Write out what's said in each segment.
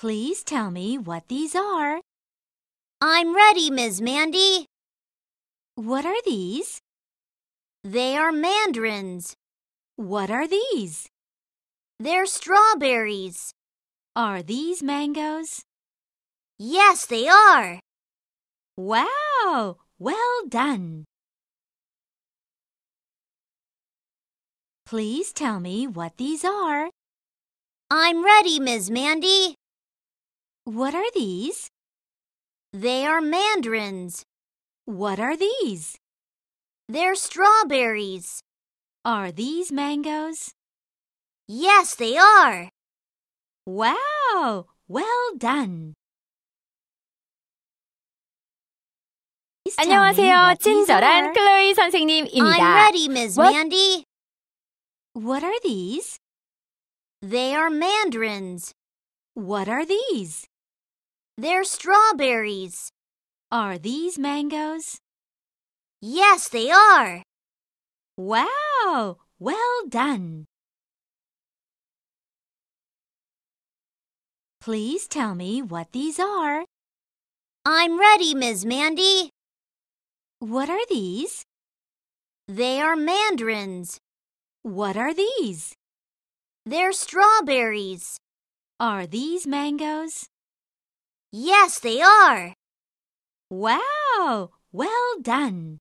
Please tell me what these are. I'm ready, Ms. Mandy. What are these? They are mandarins. What are these? They're strawberries. Are these mangoes? Yes, they are. Wow! Well done! Please tell me what these are. I'm ready, Ms. Mandy. What are these? They are mandarins. What are these? They're strawberries. Are these mangoes? Yes, they are. Wow! Well done. 안녕하세요. 친절한 클로이 선생님입니다. I'm ready, Ms. What? Mandy. What are these? They are mandarins. What are these? They're strawberries. Are these mangoes? Yes, they are. Wow! Well done. Please tell me what these are. I'm ready, Ms. Mandy. What are these? They are mandarins. What are these? They're strawberries. Are these mangoes? Yes, they are. Wow! Well done.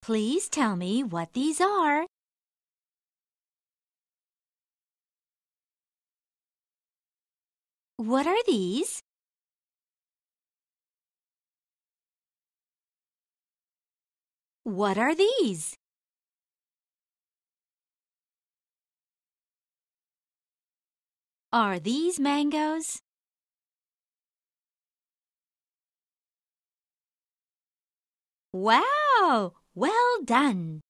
Please tell me what these are. What are these? What are these? Are these mangoes? Wow! Well done!